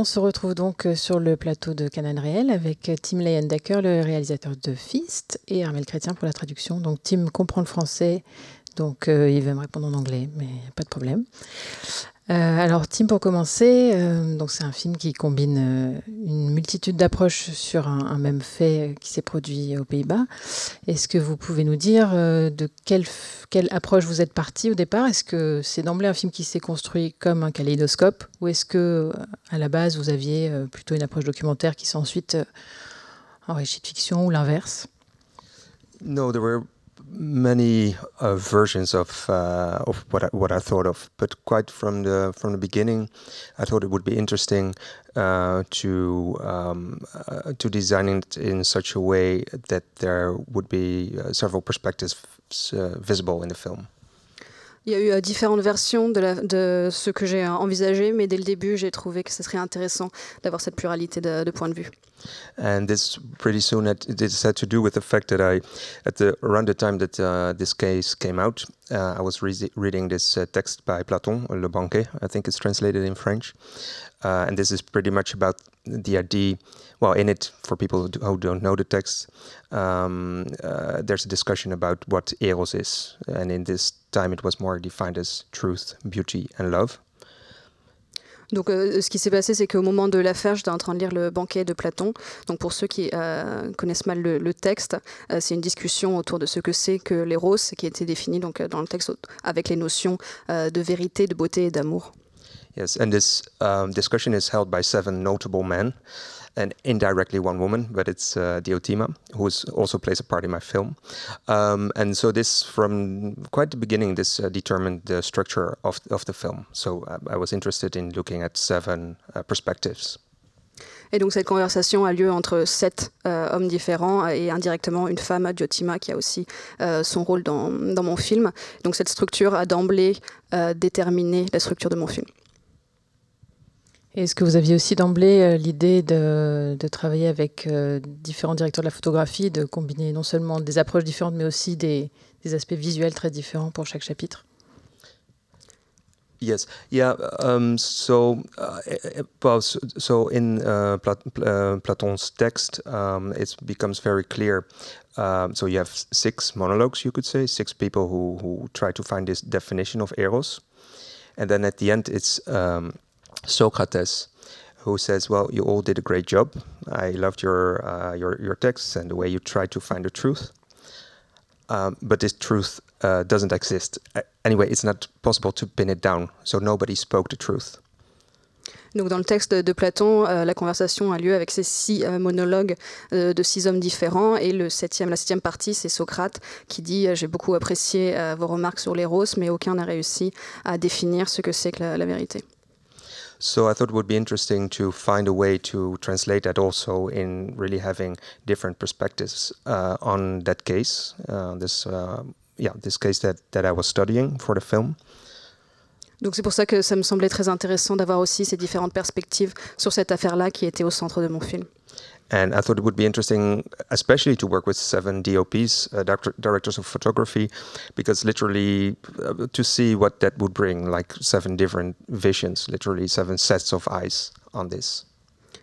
On se retrouve donc euh, sur le plateau de Canal Réel avec euh, Tim Leyendecker, le réalisateur de Fist, et Armel Chrétien pour la traduction. Donc Tim comprend le français, donc euh, il va me répondre en anglais, mais pas de problème. Euh, alors Tim, pour commencer, euh, donc c'est un film qui combine euh, une multitude d'approches sur un, même fait qui s'est produit aux Pays-Bas. Est-ce que vous pouvez nous dire de quelle, quelle approche vous êtes parti au départ Est-ce que c'est d'emblée un film qui s'est construit comme un kaléidoscope ou est-ce que à la base vous aviez plutôt une approche documentaire qui s'est ensuite enrichie de fiction ou l'inverse No, many uh, versions of uh, of what I, what I thought of, but quite from the from the beginning, I thought it would be interesting uh, to um, uh, to design it in such a way that there would be uh, several perspectives uh, visible in the film. Il y a eu euh, différentes versions de, la, de ce que j'ai euh, envisagé, mais dès le début, j'ai trouvé que ce serait intéressant d'avoir cette pluralité de, de points de vue. and this pretty soon had, this had to do with the fact that I, at the around the time that uh, this case came out, uh, I was re reading this uh, text by Platon, Le Banquet, I think it's translated in French, uh, and this is pretty much about the idea. Well, in it, for people who don't know the text, um, uh, there's a discussion about what eros is, and in this time it was more defined as truth, beauty, and love. Donc, euh, ce qui s'est passé, c'est qu'au moment de l'affaire, j'étais en train de lire le banquet de Platon. Donc, pour ceux qui euh, connaissent mal le, texte, euh, c'est une discussion autour de ce que c'est que l'éros, qui a été défini donc, dans le texte avec les notions de vérité, de beauté et d'amour. Yes, and this, um, discussion is held by seven notable men and indirectly one woman, but it's uh, Diotima, who also plays a part in my film. Um, and so this, from quite the beginning, this uh, determined the structure of, of the film. So I, uh, I was interested in looking at seven uh, perspectives. Et donc cette conversation a lieu entre sept euh, hommes différents et indirectement une femme, Diotima, qui a aussi euh, son rôle dans, dans, mon film. Donc cette structure a d'emblée euh, déterminé la structure de mon film. Est-ce que vous aviez aussi d'emblée euh, l'idée de, travailler avec euh, différents directeurs de la photographie, de combiner non seulement des approches différentes, mais aussi des, aspects visuels très différents pour chaque chapitre Yes. Yeah. Um, uh, e, e, so, so, in uh, Plat uh, Platon's text, um, it becomes very clear. Um, so you have six monologues, you could say, six people who, who try to find this definition of eros, and then at the end, it's um, Socrates, who says, "Well, you all did a great job. I loved your uh, your, your texts and the way you tried to find the truth. Um, but this truth uh, doesn't exist anyway. It's not possible to pin it down. So nobody spoke the truth." Donc dans le texte de Platon, euh, la conversation a lieu avec ces six euh, monologues euh, de six hommes différents. Et le septième, la septième partie, c'est Socrate qui dit J'ai beaucoup apprécié vos remarques sur l'Eros, mais aucun n'a réussi à définir ce que c'est que la vérité. So I thought it would be interesting to find a way to translate that also in really having different perspectives uh, on that case. Uh, this uh, yeah, this case that that I was studying for the film. Donc c'est pour ça que ça me semblait très intéressant d'avoir aussi ces différentes perspectives sur cette affaire-là qui était au centre de mon film. And I thought it would be interesting, especially to work with seven DOPs, uh, directors of photography, because literally uh, to see what that would bring, like seven different visions, literally seven sets of eyes on this.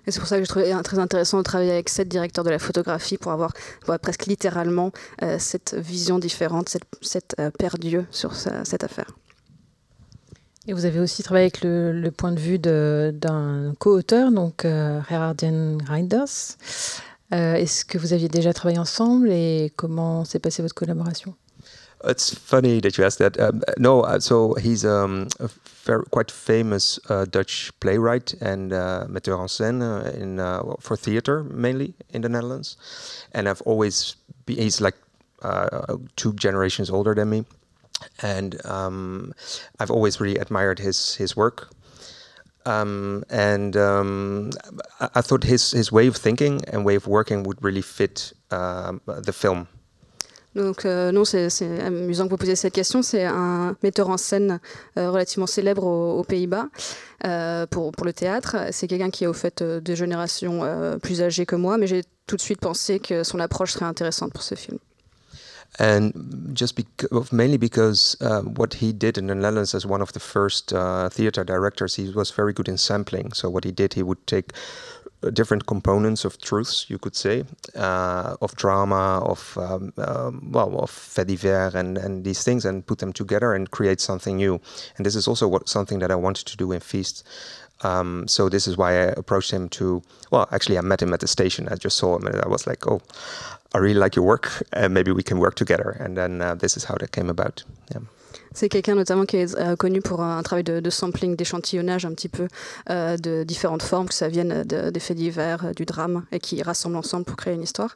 Et c'est pour ça que je trouvais très intéressant de travailler avec sept directeurs de la photographie pour avoir pour presque littéralement euh, cette vision différente, cette, euh, cette paire d'yeux sur sa, cette affaire. Et vous avez aussi travaillé avec le, point de vue d'un co-auteur, donc euh, Gerardian Reinders. Euh, est-ce que vous aviez déjà travaillé ensemble et comment s'est passée votre collaboration It's funny that you asked that. ça. Um, no, uh, so he's um, a quite famous uh, Dutch playwright and uh, metteur en scène in, le for theater mainly in the Netherlands. And I've always been, he's like two generations older than me and um, I've always really admired his his work. Um, and um, I, de thought his his travailler thinking and um, film. Donc euh, non, c'est amusant que vous posiez cette question. C'est un metteur en scène euh, relativement célèbre aux, Pays-Bas euh, pour, pour, le théâtre. C'est quelqu'un qui est au fait de générations plus âgées que moi, mais j'ai tout de suite pensé que son approche serait intéressante pour ce film. and just mainly because uh, what he did in the Netherlands as one of the first uh, theater directors, he was very good in sampling. So what he did, he would take uh, different components of truths, you could say, uh, of drama, of um, um, well, of fait divers and and these things, and put them together and create something new. And this is also what something that I wanted to do in Feast. Um, so this is why I approached him to. Well, actually, I met station. I just saw and I was like, "Oh, I really like your work. and uh, maybe we can work together." And then uh, this is how came about. C'est quelqu'un notamment qui est euh, connu pour euh, un travail de, sampling, d'échantillonnage un petit peu euh, de différentes formes, que ça vienne des faits divers, du drame, et qui rassemble ensemble pour créer une histoire.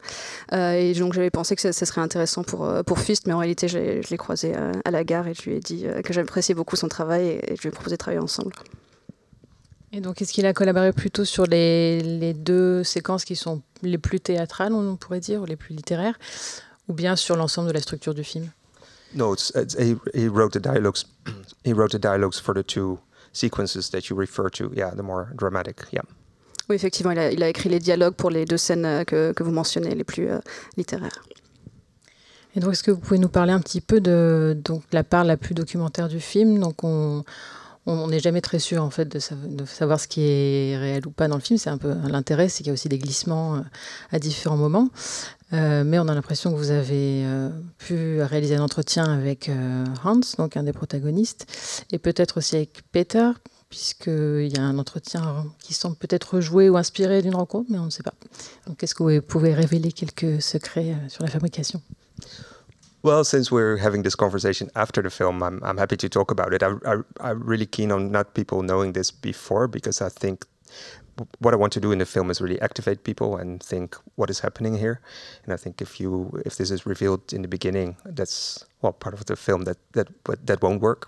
et donc j'avais pensé que ce serait intéressant pour, Fist, mais en réalité je l'ai croisé à la gare et je lui ai dit que j'appréciais beaucoup son travail et, et je lui ai proposé de travailler ensemble. Et donc, est-ce qu'il a collaboré plutôt sur les, les, deux séquences qui sont les plus théâtrales, on pourrait dire, ou les plus littéraires, ou bien sur l'ensemble de la structure du film Non, il a he, he wrote the dialogues. He wrote the dialogues for the two sequences that you refer to. Yeah, the more dramatic. Yeah. Oui, effectivement, il a, il a écrit les dialogues pour les deux scènes euh, que, que vous mentionnez, les plus euh, littéraires. Et donc, est-ce que vous pouvez nous parler un petit peu de donc, la part la plus documentaire du film Donc, on, on n'est jamais très sûr en fait de, savoir ce qui est réel ou pas dans le film. C'est un peu l'intérêt, c'est qu'il y a aussi des glissements euh, à différents moments. Euh, mais on a l'impression que vous avez euh, pu réaliser un entretien avec Hans, donc un des protagonistes, et peut-être aussi avec Peter, puisqu'il y a un entretien qui semble peut-être rejoué ou inspiré d'une rencontre, mais on ne sait pas. Donc, est-ce que vous pouvez révéler quelques secrets sur la fabrication Well, since we're having this conversation after the film, I'm, I'm happy to talk about it. I, I, am really keen on not people knowing this before because I think what I want to do in the film is really activate people and think what is happening here. And I think if you if this is revealed in the beginning, that's well part of the film that that that won't work.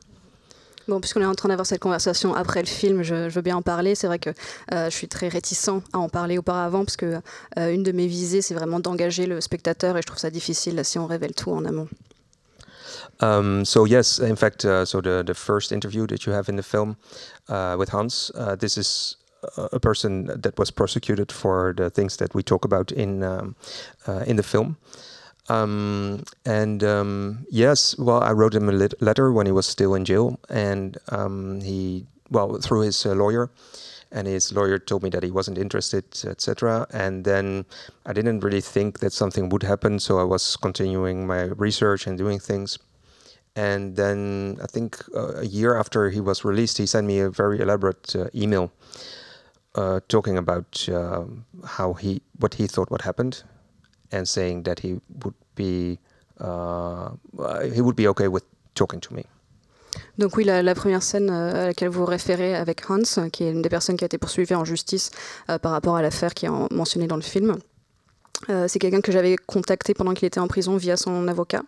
Bon, puisqu'on est en train d'avoir cette conversation après le film, je, je veux bien en parler. C'est vrai que euh, je suis très réticent à en parler auparavant, parce que euh, une de mes visées, c'est vraiment d'engager le spectateur, et je trouve ça difficile si on révèle tout en amont. Um, so yes, in fact, uh, so the, the first interview that you have in the film uh, with Hans, uh, this is a person that was prosecuted for the things that we talk about in um, uh, in the film. Um, and um, yes, well, I wrote him a letter when he was still in jail, and um, he, well, through his uh, lawyer, and his lawyer told me that he wasn't interested, etc. And then I didn't really think that something would happen, so I was continuing my research and doing things. And then I think uh, a year after he was released, he sent me a very elaborate uh, email uh, talking about um, how he, what he thought, what happened, and saying that he would be uh, he would be okay Donc oui, la, première scène euh, à laquelle vous référez avec Hans, qui est une des personnes qui a été poursuivie en justice euh, par rapport à l'affaire qui est mentionnée dans le film. Euh, c'est quelqu'un que j'avais contacté pendant qu'il était en prison via son avocat,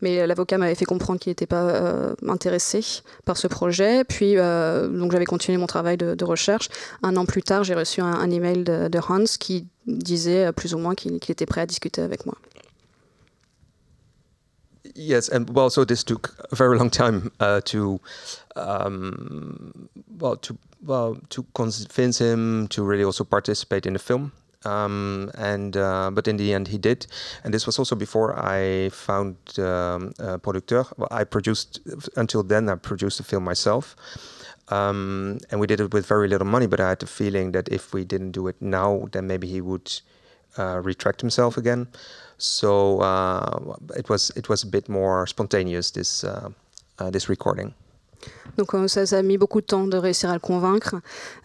mais l'avocat m'avait fait comprendre qu'il n'était pas intéressé par ce projet. Puis donc j'avais continué mon travail de, recherche. Un an plus tard, j'ai reçu un, un email de, Hans qui disait plus ou moins qu'il était prêt à discuter avec moi. Yes, and well, so this took a very long time uh, to, um, well, to well to convince him to really also participate in the film. Um, and uh, but in the end he did, and this was also before I found um, a producteur. I produced until then I produced the film myself, um, and we did it with very little money. But I had the feeling that if we didn't do it now, then maybe he would uh, retract himself again. So uh, it was it was a bit uh, uh, recording. Donc euh, ça, ça, a mis beaucoup de temps de réussir à le convaincre,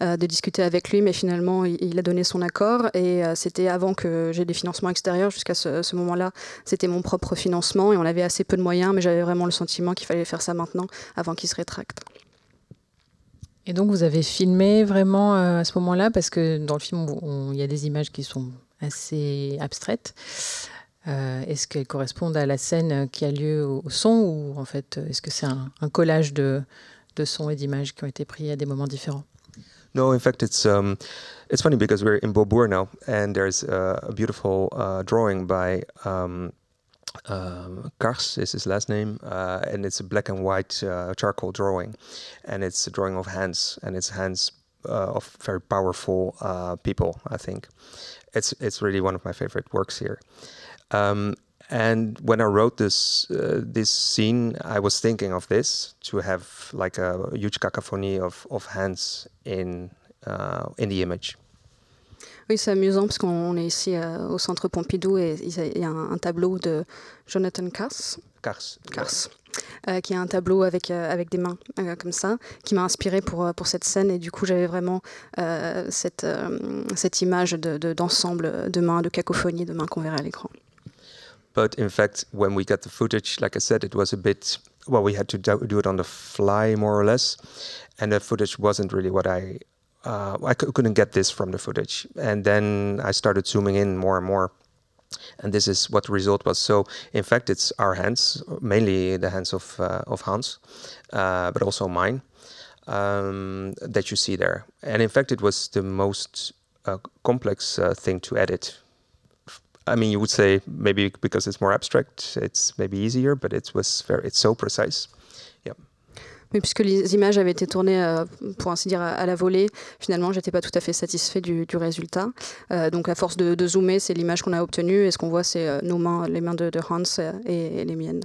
euh, de discuter avec lui, mais finalement il, a donné son accord et euh, c'était avant que j'ai des financements extérieurs. Jusqu'à ce, moment-là, c'était mon propre financement et on avait assez peu de moyens, mais j'avais vraiment le sentiment qu'il fallait faire ça maintenant avant qu'il se rétracte. Et donc vous avez filmé vraiment à ce moment-là parce que dans le film il y a des images qui sont assez abstraites. Euh, est-ce qu'elles correspondent à la scène qui a lieu au, son ou en fait est-ce que c'est un, un, collage de, de sons et d'images qui ont été pris à des moments différents No, in fact, it's um, it's funny because we're in Bobur now, and there's uh, a beautiful uh, drawing by um, um, Kars is his last name, uh, and it's a black and white uh, charcoal drawing, and it's a drawing of hands, and it's hands uh, of very powerful uh, people. I think it's it's really one of my favorite works here. Et um, quand j'ai écrit cette scène, uh, this scene, I was thinking of this to have like a huge cacophony of, of uh, Oui, c'est amusant parce qu'on est ici euh, au Centre Pompidou et il y a un, tableau de Jonathan Kars. Kars. Euh, qui est un tableau avec, euh, des mains comme ça, qui m'a inspiré pour, cette scène. Et du coup, j'avais vraiment cette, image d'ensemble de, de mains, de cacophonie, de mains qu'on verrait à l'écran. But in fact, when we got the footage, like I said, it was a bit, well, we had to do it on the fly more or less. And the footage wasn't really what I, uh, I couldn't get this from the footage. And then I started zooming in more and more. And this is what the result was. So, in fact, it's our hands, mainly the hands of, uh, of Hans, uh, but also mine, um, that you see there. And in fact, it was the most uh, complex uh, thing to edit I mean, you would say maybe because it's more abstract, it's maybe easier, but it was very, it's so puisque les images avaient été tournées, euh, pour ainsi dire, à, la volée, finalement, j'étais pas tout à fait satisfait du, résultat. Euh, donc, à force de, zoomer, c'est l'image qu'on a obtenue, et ce qu'on voit, c'est euh, nos mains, les mains de, Hans et les miennes.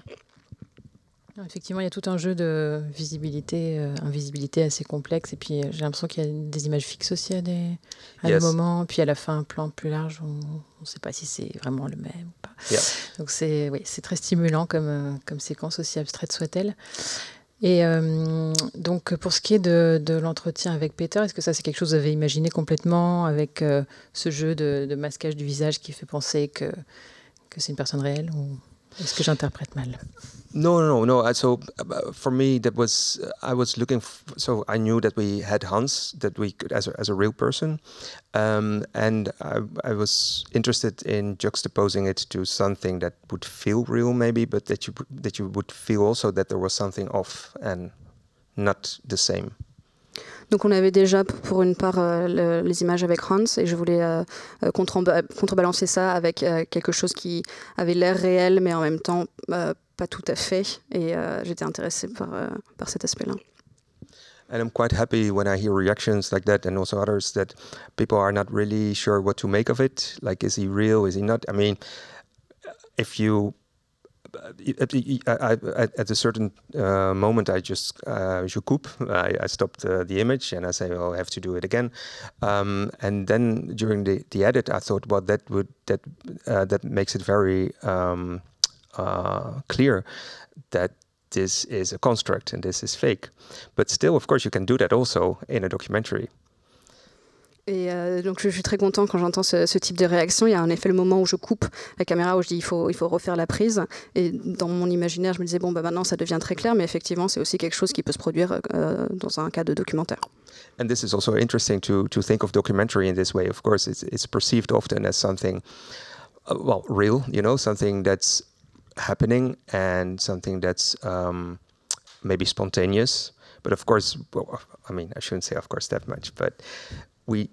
Effectivement, il y a tout un jeu de visibilité, euh, invisibilité assez complexe. Et puis, euh, j'ai l'impression qu'il y a des images fixes aussi à des, à des moments. Puis, à la fin, un plan plus large, on ne sait pas si c'est vraiment le même ou pas. Donc, c'est oui, très stimulant comme, euh, comme séquence, aussi abstraite soit-elle. Et donc, pour ce qui est de, de l'entretien avec Peter, est-ce que ça, c'est quelque chose que vous avez imaginé complètement avec ce jeu de, de, masquage du visage qui fait penser que, que c'est une personne réelle ou... Est-ce que j'interprète mal? No, no, no, no. Uh, so uh, for me, that was uh, I was looking. so I knew that we had Hans, that we could as a, as a real person, um, and I, I, was interested in juxtaposing it to something that would feel real, maybe, but that you that you would feel also that there was something off and not the same. Donc on avait déjà pour une part euh, les images avec Hans et je voulais euh, euh, contrebalancer ça avec quelque chose qui avait l'air réel mais en même temps pas tout à fait et j'étais intéressée par, par cet aspect-là. and I'm quite happy when I hear reactions like that, and also others that people are not really sure what to make of it. Like, is he real? Is he not? I mean, if you at, at, a certain uh, moment, I just uh, je coupe. I, I stopped uh, the image and I say, "Well, oh, I have to do it again." Um, and then during the, the edit, I thought, "Well, that would that uh, that makes it very um, uh, clear that this is a construct and this is fake." But still, of course, you can do that also in a documentary. Et euh, donc je, suis très content quand j'entends ce, ce, type de réaction. Il y a en effet le moment où je coupe la caméra, où je dis il faut, il faut refaire la prise. Et dans mon imaginaire, je me disais bon, bah maintenant ça devient très clair, mais effectivement c'est aussi quelque chose qui peut se produire euh, dans un cas de documentaire. And this is also interesting to, to think of documentary in this way. Of course, it's, it's perceived often as something, uh, well, real, you know, something that's happening and something that's um, maybe spontaneous. But of course, well, I mean, I shouldn't say of course that much, but we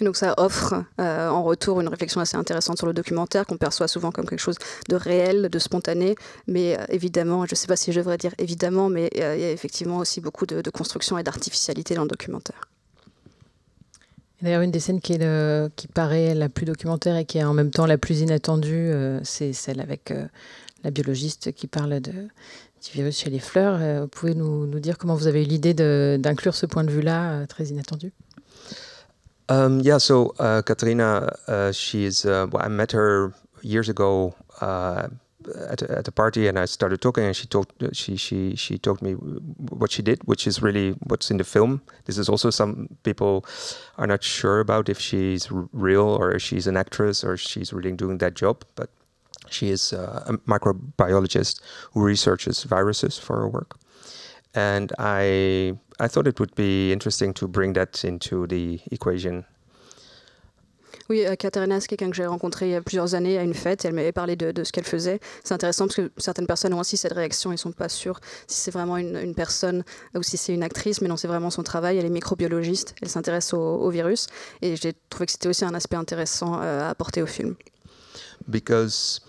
donc ça offre euh, en retour une réflexion assez intéressante sur le documentaire qu'on perçoit souvent comme quelque chose de réel, de spontané, mais euh, évidemment, je ne sais pas si je devrais dire évidemment, mais euh, il y a effectivement aussi beaucoup de, de construction et d'artificialité dans le documentaire. D'ailleurs, une des scènes qui, est qui, paraît la plus documentaire et qui est en même temps la plus inattendue, c'est celle avec la biologiste qui parle de, chez les fleurs. Euh, vous pouvez nous, nous dire comment vous avez eu l'idée d'inclure ce point de vue-là, euh, très inattendu Um, yeah, so uh, Katerina, uh, she's, uh, well, I met her years ago uh, at, at a party and I started talking and she told, she, she, she told me what she did, which is really what's in the film. This is also some people are not sure about if she's real or if she's an actress or she's really doing that job, but She is a microbiologist who researches viruses for her work. And I, I thought it would be interesting to bring that into the equation oui, euh, Katerina, c'est quelqu'un que j'ai rencontré il y a plusieurs années à une fête. elle m'avait parlé de, de ce qu'elle faisait. C'est intéressant parce que certaines personnes ont aussi cette réaction. Ils ne sont pas sûrs si c'est vraiment une, une, personne ou si c'est une actrice. Mais non, c'est vraiment son travail. Elle est microbiologiste. Elle s'intéresse au, virus. Et j'ai trouvé que c'était aussi un aspect intéressant euh, à apporter au film. Because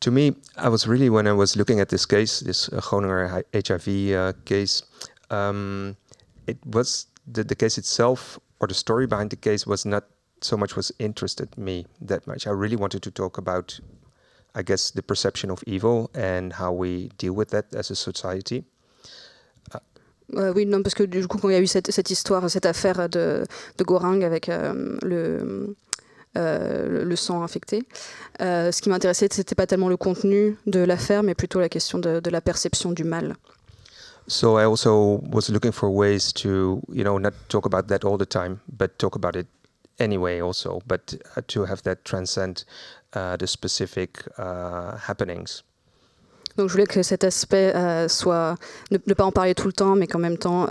to me, I was really when I was looking at this case, this uh, Groninger HIV uh, case, um, it was the, the case itself or the story behind the case was not so much was interested me that much. I really wanted to talk about, I guess, the perception of evil and how we deal with that as a society. Euh, oui, non, parce que du coup, quand il y a eu cette, cette histoire, cette affaire de, de Goring avec euh, le Euh, le sang infecté. Euh, ce qui m'intéressait, c'était pas tellement le contenu de l'affaire, mais plutôt la question de, la perception du mal. Donc je voulais que cet aspect euh, soit, ne, pas en parler tout le temps, mais qu'en même temps,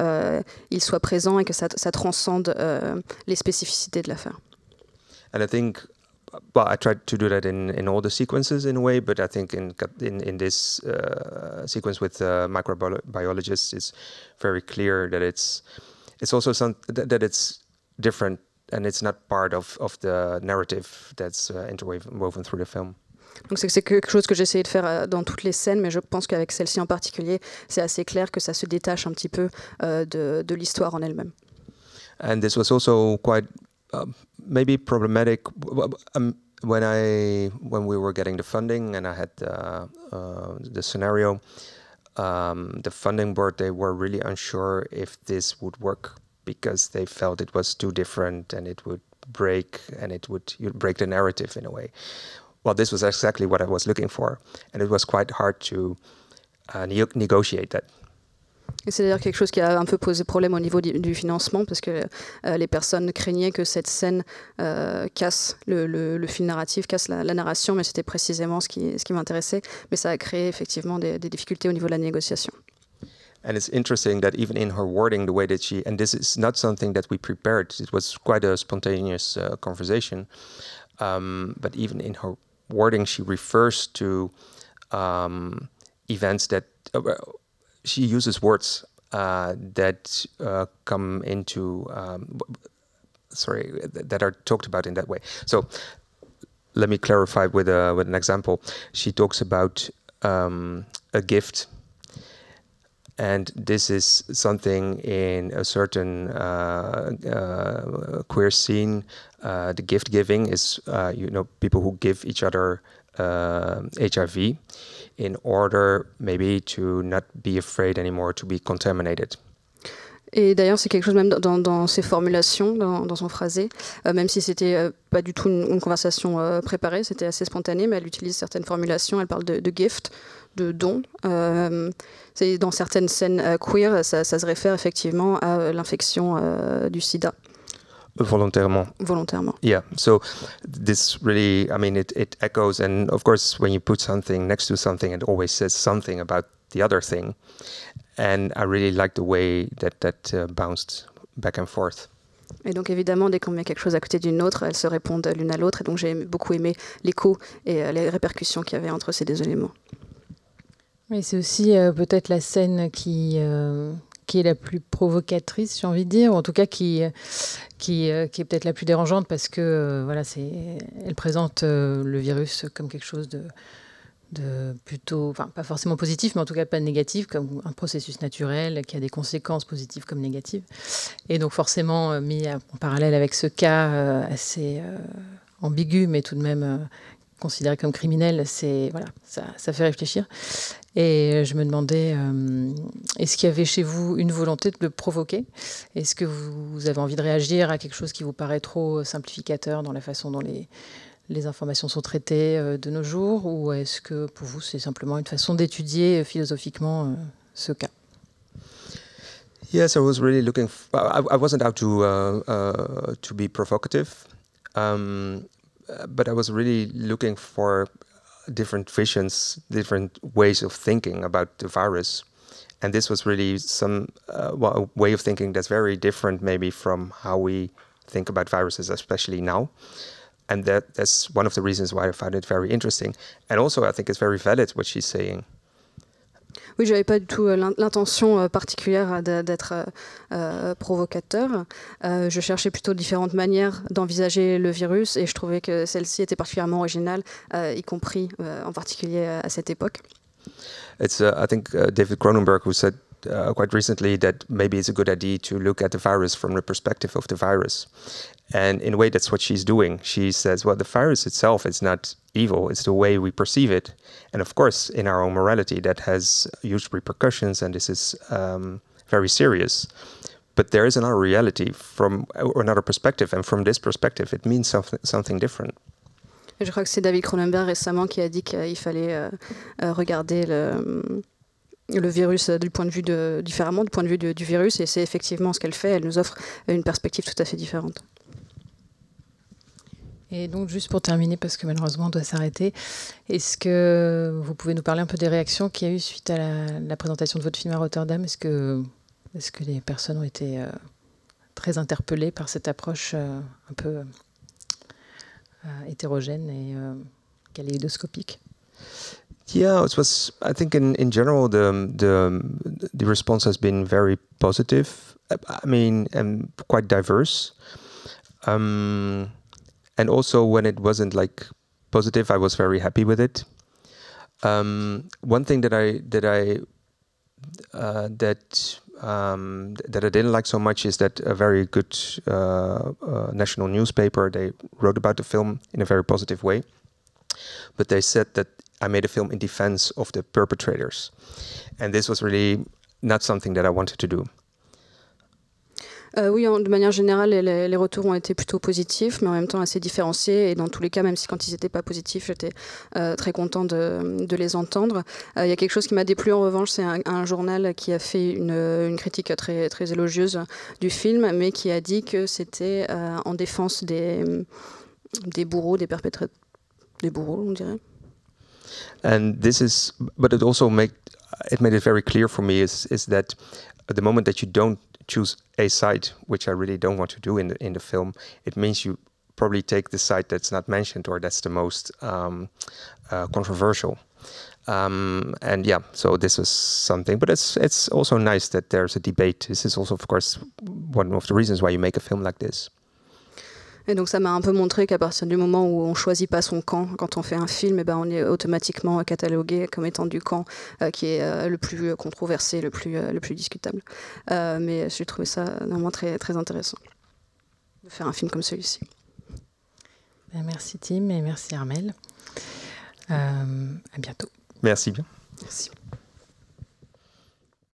il soit présent et que ça, transcende les spécificités de l'affaire. And I think well, I tried to do that in, in all the sequences in a way, but I think in in, in this uh, sequence with uh, microbiologists, it's very clear that it's it's also some that, that, it's different and it's not part of, of the narrative that's uh, interwoven through the film. Donc c'est quelque chose que j'ai essayé de faire euh, dans toutes les scènes, mais je pense qu'avec celle-ci en particulier, c'est assez clair que ça se détache un petit peu euh, de, de l'histoire en elle-même. And this was also quite um, maybe problematic um, when I when we were getting the funding and I had uh, uh, the scenario. Um, the funding board they were really unsure if this would work because they felt it was too different and it would break and it would break the narrative in a way. Well, this was exactly what I was looking for, and it was quite hard to uh, ne negotiate that. C'est d'ailleurs quelque chose qui a un peu posé problème au niveau du, financement, parce que euh, les personnes craignaient que cette scène euh, casse le, le, le, fil narratif, casse la, narration, mais c'était précisément ce qui, ce qui m'intéressait. Mais ça a créé effectivement des, des difficultés au niveau de la négociation. And it's interesting that even in her wording, the way that she, and this is not something that we prepared, it was quite a spontaneous uh, conversation, um, but even in her wording, she refers to um, events that, uh, she uses words uh, that uh, come into um, sorry that are talked about in that way. So let me clarify with a, uh, with an example. She talks about um, a gift, and this is something in a certain uh, uh queer scene. Uh, the gift giving is you know people who give each other HIV in order maybe to not be afraid anymore to be contaminated. Et d'ailleurs, c'est quelque chose même dans, ses formulations, dans, son phrasé, euh, même si c'était euh, pas du tout une, conversation euh, préparée, c'était assez spontané, mais elle utilise certaines formulations. Elle parle de, gift, de don. c'est dans certaines scènes queer, ça, ça, se réfère effectivement à l'infection du SIDA. Volontairement. Volontairement. yeah so this really i mean it, it echoes and of course when you put something next to something it always says something about the other thing and i really like the way that that uh, bounced back and forth Et donc évidemment, dès qu'on met quelque chose à côté d'une autre, elles se répondent l'une à l'autre. Et donc j'ai beaucoup aimé l'écho et euh, les répercussions qu'il y avait entre ces deux éléments. Mais c'est aussi euh, peut-être la scène qui, euh, qui est la plus provocatrice, j'ai envie de dire, ou en tout cas qui, qui, euh, qui est peut-être la plus dérangeante parce que euh, voilà, c'est, elle présente euh, le virus comme quelque chose de, de plutôt, enfin pas forcément positif, mais en tout cas pas négatif, comme un processus naturel qui a des conséquences positives comme négatives. Et donc forcément mis en parallèle avec ce cas assez ambigu, mais tout de même considéré comme criminel, c'est voilà, ça, ça, fait réfléchir. Et je me demandais, euh, est-ce qu'il y avait chez vous une volonté de le provoquer Est-ce que vous avez envie de réagir à quelque chose qui vous paraît trop simplificateur dans la façon dont les, informations sont traitées euh, de nos jours Ou est-ce que pour vous, c'est simplement une façon d'étudier euh, philosophiquement ce cas Yes, I was really looking. I, wasn't out to uh, uh, to be provocative. Um, but I was really looking for different visions, different ways of thinking about the virus. And this was really some uh, well, way of thinking that's very different, maybe, from how we think about viruses, especially now. And that, that's one of the reasons why I found it very interesting. And also, I think it's very valid what she's saying. Oui, j'avais pas du tout euh, l'intention euh, particulière euh, d'être provocateur. je cherchais plutôt différentes manières d'envisager le virus et je trouvais que celle-ci était particulièrement originale, y compris en particulier à cette époque. It's, uh, I uh, David Cronenberg who said uh, quite recently that maybe it's a good idea to look at the virus from the perspective of the virus. And in a way, that's what she's doing. She says, well, the virus itself is not evil, it's the way we perceive it. And of course, in our own morality, that has huge repercussions, and this is um, very serious. But there is another reality from another perspective, and from this perspective, it means something, something different. Je crois que c'est David Cronenberg récemment qui a dit qu'il fallait euh, euh regarder le, le virus euh, du point de vue de, différemment du point de vue du virus et c'est effectivement ce qu'elle fait. Elle nous offre une perspective tout à fait différente. Et donc, juste pour terminer, parce que malheureusement, on doit s'arrêter, est-ce que vous pouvez nous parler un peu des réactions qu'il y a eu suite à la, présentation de votre film à Rotterdam Est-ce que, les personnes ont été euh, très interpellées par cette approche euh, un peu hétérogène et caléidoscopique Yeah, it was. I think in, in general the the the response has been very positive. I mean, and quite diverse. Um, and also when it wasn't like positive, I was very happy with it. Um, one thing that I that I uh, that um, that I didn't like so much is that a very good uh, uh, national newspaper they wrote about the film in a very positive way. but they said that I made a film in defense of the perpetrators. And this was really not something that I wanted to euh, oui, de manière générale, les, retours ont été plutôt positifs, mais en même temps assez différenciés. Et dans tous les cas, même si quand ils n'étaient pas positifs, j'étais euh, très content de, les entendre. Euh, il y a quelque chose qui m'a déplu en revanche, c'est un, journal qui a fait une, une, critique très, très élogieuse du film, mais qui a dit que c'était en défense des, des bourreaux, des perpétrateurs des bourreaux, on dirait. And this is, but it also made it made it very clear for me is is that the moment that you don't choose a side, which I really don't want to do in the in the film, it means you probably take the side that's not mentioned or that's the most um, uh, controversial. Um, and yeah, so this is something, but it's it's also nice that there's a debate. This is also, of course, one of the reasons why you make a film like this. Et donc ça m'a un peu montré qu'à partir du moment où on choisit pas son camp, quand on fait un film, et eh ben on est automatiquement euh, catalogué comme étant du camp euh, qui est euh, le plus controversé, le plus, le plus discutable. mais j'ai trouvé ça vraiment très, très intéressant de faire un film comme celui-ci. Ben, merci Tim et merci Armel. à bientôt. Merci bien. Merci.